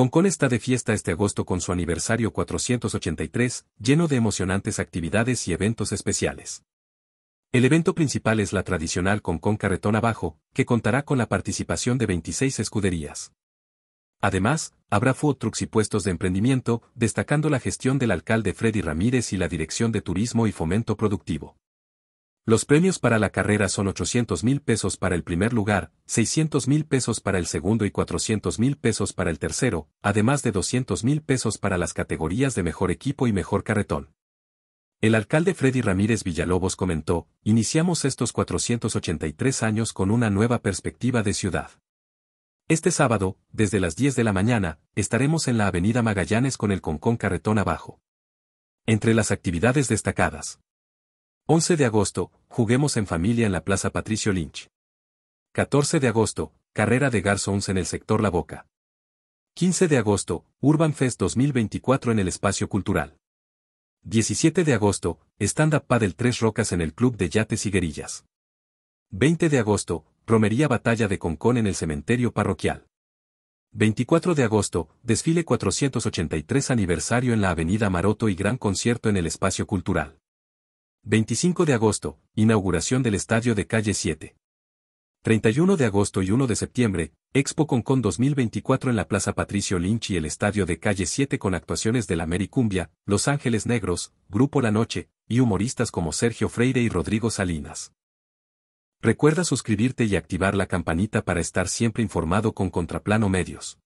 Concón está de fiesta este agosto con su aniversario 483, lleno de emocionantes actividades y eventos especiales. El evento principal es la tradicional Concón Carretón Abajo, que contará con la participación de 26 escuderías. Además, habrá food trucks y puestos de emprendimiento, destacando la gestión del alcalde Freddy Ramírez y la Dirección de Turismo y Fomento Productivo. Los premios para la carrera son 800 mil pesos para el primer lugar, 600 mil pesos para el segundo y 400 mil pesos para el tercero, además de 200 mil pesos para las categorías de mejor equipo y mejor carretón. El alcalde Freddy Ramírez Villalobos comentó, iniciamos estos 483 años con una nueva perspectiva de ciudad. Este sábado, desde las 10 de la mañana, estaremos en la Avenida Magallanes con el Concón Carretón abajo. Entre las actividades destacadas. 11 de agosto, juguemos en familia en la Plaza Patricio Lynch. 14 de agosto, carrera de Garzons en el sector La Boca. 15 de agosto, Urban Fest 2024 en el espacio cultural. 17 de agosto, stand-up paddle Tres Rocas en el Club de Yates y Guerillas. 20 de agosto, romería Batalla de Concón en el cementerio parroquial. 24 de agosto, desfile 483 aniversario en la Avenida Maroto y gran concierto en el espacio cultural. 25 de agosto, inauguración del estadio de calle 7. 31 de agosto y 1 de septiembre, Expo Concon 2024 en la Plaza Patricio Lynch y el estadio de calle 7 con actuaciones de la Mericumbia, Los Ángeles Negros, Grupo La Noche, y humoristas como Sergio Freire y Rodrigo Salinas. Recuerda suscribirte y activar la campanita para estar siempre informado con Contraplano Medios.